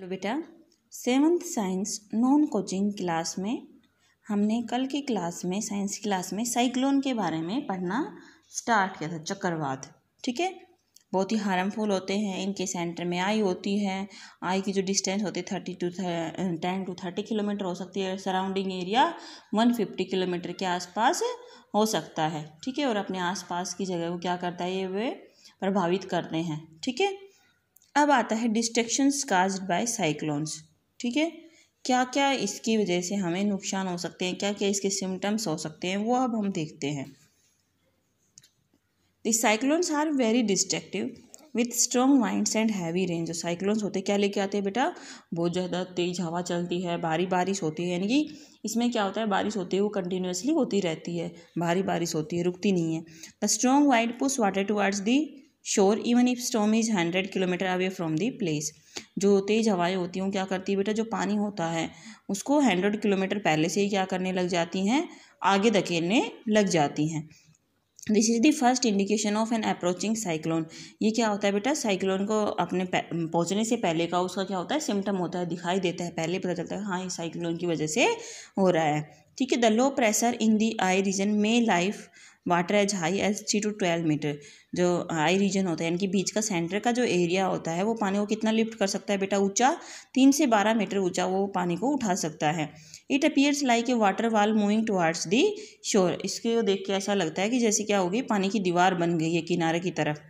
Hello बेटा seventh science non coaching class में हमने कल की क्लास में साइंस की क्लास में साइक्लोन के बारे में पढ़ना स्टार्ट किया था चक्रवात ठीक है बहुत ही हार्मफुल होते हैं इनके सेंटर में आई होती है आई की जो डिस्टेंस होती है thirty to ten to thirty kilometre हो सकती है surrounding area one fifty kilometre के आसपास हो सकता है ठीक है और अपने आसपास की जगह को क्या करता है ये वे प्रभावित करते हैं ठीक है अब आता है डिस्ट्रक्शंस काज्ड बाय साइक्लोन्स ठीक है क्या क्या इसकी वजह से हमें नुकसान हो सकते हैं क्या क्या इसके सिम्टम्स हो सकते हैं वो अब हम देखते हैं the cyclones are very destructive with strong winds and heavy rain जो साइक्लोन्स होते हैं क्या लेके आते हैं बेटा बहुत ज़्यादा तेज़ हवा चलती है भारी बारिश होती है यानी कि इसमें क्या होता है बारिश होती है वो कंटिन्यूसली होती रहती है भारी बारिश होती है रुकती नहीं है the strong wind push water towards the shore even if storm is hundred kilometre away from the place जो तेज़ हवाएं होती हैं क्या करती है बेटा जो पानी होता है उसको हंड्रेड किलोमीटर पहले से ही क्या करने लग जाती हैं आगे धकेलने लग जाती हैं this is the first indication of an approaching cyclone ये क्या होता है बेटा साइक्लोन को अपने पहुँचने से पहले का उसका क्या होता है सिम्टम होता है दिखाई देता है पहले पता चलता है हाँ ये साइक्लोन की वजह से हो रहा है ठीक है the low pressure in the eye region may lift water as high as three to twelve metre जो हाई रीजन होता है यानी कि बीच का सेंटर का जो एरिया होता है वो पानी को कितना लिफ्ट कर सकता है बेटा ऊंचा तीन से बारह मीटर ऊंचा वो पानी को उठा सकता है it appears like a water wall moving towards the shore इसके देख के ऐसा लगता है कि जैसे क्या होगी पानी की दीवार बन गई है किनारे की तरफ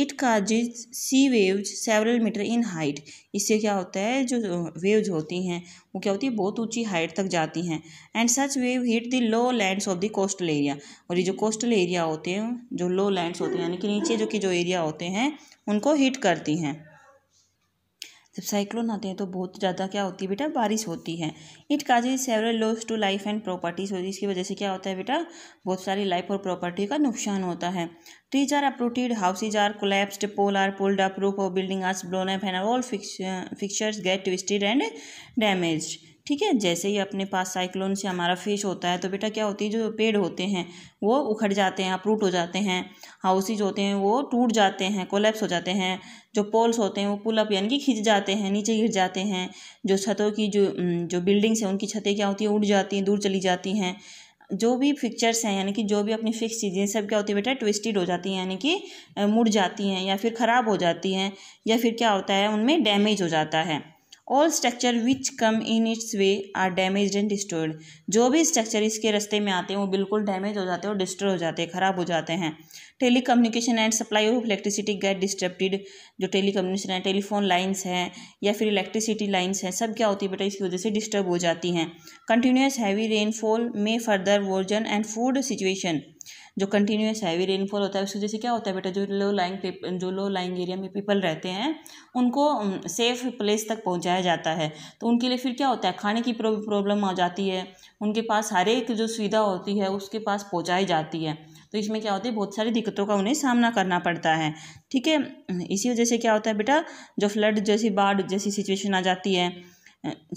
it causes sea waves several metre in height इससे क्या होता है जो वेव्स होती हैं वो क्या होती है बहुत ऊंची हाइट तक जाती हैं and such wave hit the low lands of the coastal area और ये जो कोस्टल एरिया होते हैं जो लो लैंड्स होते हैं यानी कि नीचे जो कि जो एरिया होते हैं उनको हिट करती हैं जब साइक्लोन आते हैं तो बहुत ज़्यादा क्या होती है बेटा बारिश होती है it causes several loss to life and properties होती है इसकी वजह से क्या होता है बेटा बहुत सारी लाइफ और प्रॉपर्टी का नुकसान होता है trees are uprooted houses are collapsed pole are pulled up roof और building are blown off and all fixtures get twisted and damaged ठीक है जैसे ही अपने पास साइक्लोन से हमारा फेस होता है तो बेटा क्या होती है जो पेड़ होते हैं वो उखड़ जाते हैं अपरूट हो जाते हैं हाउसेज होते हैं वो टूट जाते हैं कोलेप्स हो जाते हैं जो पोल्स होते हैं वो पुल अप यानी कि खिंच जाते हैं नीचे गिर जाते हैं जो छतों की जो जो बिल्डिंग्स हैं उनकी छतें क्या होती हैं उड़ जाती हैं दूर चली जाती हैं जो भी पिक्चर्स हैं यानी कि जो भी अपनी फिक्स चीज़ें सब क्या होती है बेटा ट्विस्टेड हो जाती हैं यानी कि मुड़ जाती हैं या फिर ख़राब हो जाती हैं या फिर क्या होता है उनमें डैमेज हो जाता है all structure which come in its way are damage and destroyed जो भी स्ट्रक्चर इसके रस्ते में आते हैं वो बिल्कुल डैमेज हो जाते हैं और डिस्ट्रॉय हो जाते हैं खराब हो जाते हैं telecommunication and supply of electricity get disturbed जो टेली कम्युनिकेशन है टेलीफोन लाइन्स हैं या फिर इलेक्ट्रिसिटी लाइन्स हैं सब क्या होती है बेटा इसकी वजह से डिस्टर्ब हो जाती हैं कंटिन्यूस हैवी रेनफॉल में further worsen and flood situation जो कंटिन्यूस हैवी रेनफॉल होता है उसकी वजह से क्या होता है बेटा जो लो लाइंग जो लो लाइंग एरिया में पीपल रहते हैं उनको सेफ प्लेस तक पहुँचाया जाता है तो उनके लिए फिर क्या होता है खाने की प्रॉब्लम आ जाती है उनके पास हर एक जो सुविधा होती है उसके पास पहुँचाई जाती है तो इसमें क्या होती है बहुत सारी दिक्कतों का उन्हें सामना करना पड़ता है ठीक है इसी वजह से क्या होता है बेटा जो फ्लड जैसी बाढ़ जैसी सिचुएशन आ जाती है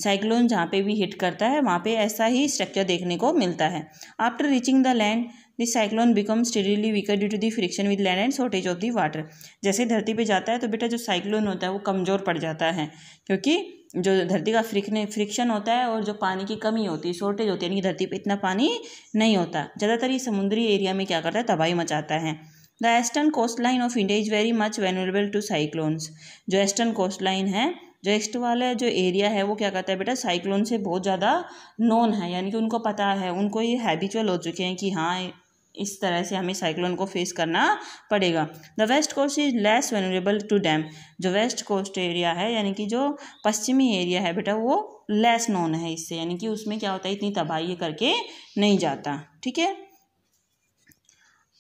साइक्लोन जहाँ पे भी हिट करता है वहाँ पे ऐसा ही स्ट्रक्चर देखने को मिलता है after reaching the land this cyclone become steadily weaker due to the friction with land and shortage of the water जैसे धरती पे जाता है तो बेटा जो साइक्लोन होता है वो कमज़ोर पड़ जाता है क्योंकि जो धरती का फ्रिकने फ्रिक्शन होता है और जो पानी की कमी होती है शॉर्टेज होती है यानी कि धरती पे इतना पानी नहीं होता ज़्यादातर ये समुद्री एरिया में क्या करता है तबाही मचाता है the eastern coast line of India is very much vulnerable to cyclones जो एस्टर्न कोस्ट लाइन है जो एस्ट वाला जो एरिया है वो क्या कहता है बेटा साइक्लोन से बहुत ज़्यादा नॉन है यानी कि उनको पता है उनको ये हैबिचुअल हो चुके हैं कि हाँ इस तरह से हमें साइक्लोन को फेस करना पड़ेगा the west coast is less vulnerable to them जो वेस्ट कोस्ट एरिया है यानी कि जो पश्चिमी एरिया है बेटा वो लेस नोन है इससे यानी कि उसमें क्या होता है इतनी तबाही करके नहीं जाता ठीक है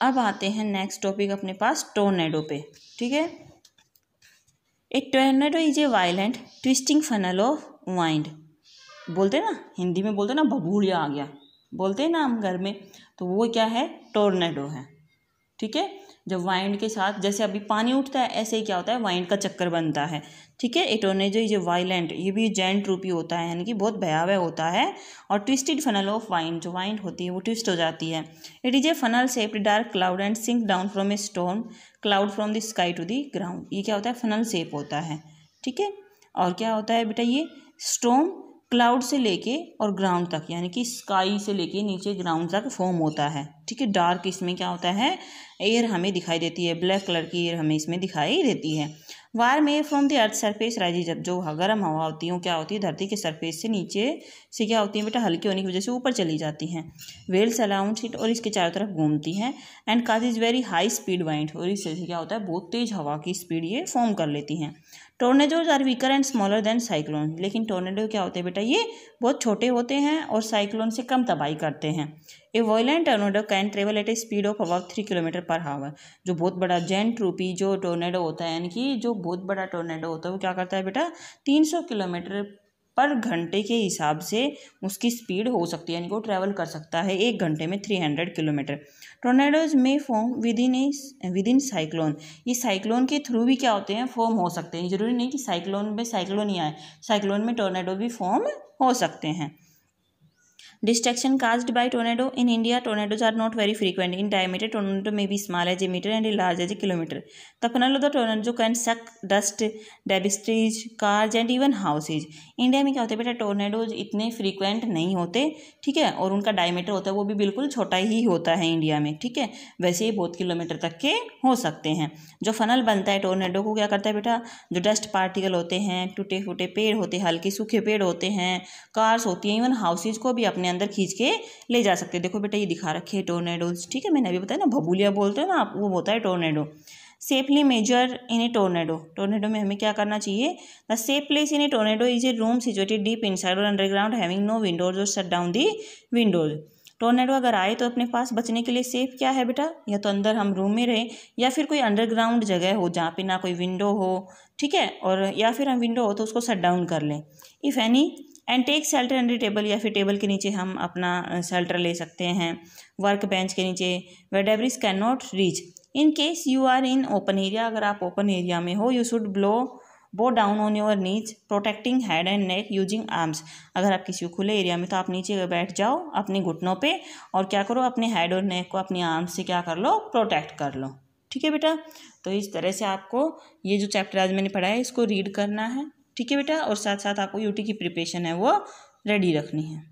अब आते हैं नेक्स्ट टॉपिक अपने पास टोर्नेडो पे ठीक है a tornado is a violent twisting funnel of wind बोलते ना हिंदी में बोलते ना बबूल आ गया बोलते हैं ना हम घर में तो वो क्या है टोर्नेडो है ठीक है जब वाइंड के साथ जैसे अभी पानी उठता है ऐसे ही क्या होता है वाइंड का चक्कर बनता है ठीक है एटोनेजो ये वायलेंट ये भी जेंट रूपी होता है यानी कि बहुत भयावह होता है और ट्विस्टेड फनल ऑफ वाइंड जो वाइंड होती है वो ट्विस्ट हो जाती है it is a funnel shaped dark cloud and sink down from a storm cloud from the sky to the ground ये क्या होता है फनल सेप होता है ठीक है और क्या होता है बेटा ये स्टोन क्लाउड से लेके और ग्राउंड तक यानी कि स्काई से लेके नीचे ग्राउंड तक फॉर्म होता है ठीक है डार्क इसमें क्या होता है एयर हमें दिखाई देती है ब्लैक कलर की एयर हमें इसमें दिखाई देती है warm air from the earth surface rises up जो गर्म हवा होती है वो क्या होती है धरती के सरफेस से नीचे से क्या होती है बेटा हल्की होने की वजह से ऊपर चली जाती हैं वेल्स अलाउंड इट और इसके चारों तरफ घूमती हैं and cause is very high speed wind और इससे क्या होता है बहुत तेज़ हवा की स्पीड ये फॉर्म कर लेती हैं tornadoes are weaker and smaller than cyclone लेकिन टोर्नेडो क्या होते हैं बेटा ये बहुत छोटे होते हैं और साइक्लोन से कम तबाही करते हैं a violent tornado can travel at a speed of about three kilometre per hour जो बहुत बड़ा जेंट रूपी जो टोर्नेडो होता है यानी कि जो बहुत बड़ा टोर्नेडो होता है वो क्या करता है बेटा तीन सौ किलोमीटर पर घंटे के हिसाब से उसकी स्पीड हो सकती है यानी कि वो ट्रैवल कर सकता है एक घंटे में थ्री हंड्रेड किलोमीटर टोर्नेडोज में form within a within cyclone ये साइक्लोन के थ्रू भी क्या होते हैं फॉर्म हो सकते हैं जरूरी नहीं कि साइक्लोन में साइक्लोन ही आए साइक्लोन में टोर्नेडो भी फॉर्म हो सकते हैं Destruction caused by tornado in India tornadoes are not very frequent. In diameter, tornado may be small as a meter and large as a kilometer. The funnel of the tornado can suck dust, debris, cars and even houses. India में क्या होता है बेटा tornadoes इतने frequent नहीं होते ठीक है और उनका डायमीटर होता है वो भी बिल्कुल छोटा ही होता है इंडिया में ठीक है वैसे ही बहुत किलोमीटर तक के हो सकते हैं जो फनल बनता है टोर्नेडो को क्या करता है बेटा जो डस्ट पार्टिकल होते हैं टूटे फूटे पेड़ होते हैं हल्के सूखे पेड़ होते हैं कार्स होती हैं इवन हाउसेज को भी अपने अपने अंदर खींच के ले जा सकते हैं देखो बेटा ये दिखा रखे हैं टोर्नेडोज ठीक है मैंने अभी बताया ना भबूलिया बोलते हो ना आप वो होता है tornado safety measure in a tornado tornado में हमें क्या करना चाहिए the safe place in a tornado is a room situated deep inside और अंडरग्राउंड हैविंग नो विंडोज और shut down the windows tornado अगर आए तो अपने पास बचने के लिए सेफ क्या है बेटा या तो अंदर हम रूम में रहें या फिर कोई अंडरग्राउंड जगह हो जहाँ पे ना कोई विंडो हो ठीक है और या फिर हम विंडो हो तो उसको शट डाउन कर लें if any and take shelter and table या फिर टेबल के नीचे हम अपना सेल्टर ले सकते हैं वर्क बेंच के नीचे where debris can not reach in case you are in open area अगर आप ओपन एरिया में हो you should blow bow down on your knee protecting head and neck using arms अगर आप किसी खुले एरिया में तो आप नीचे बैठ जाओ अपने घुटनों पे और क्या करो अपने हेड और नेक को अपनी आर्म्स से क्या कर लो प्रोटेक्ट कर लो ठीक है बेटा तो इस तरह से आपको ये जो चैप्टर आज मैंने पढ़ा है इसको रीड करना है ठीक है बेटा और साथ साथ आपको यूटी की प्रिपरेशन है वो रेडी रखनी है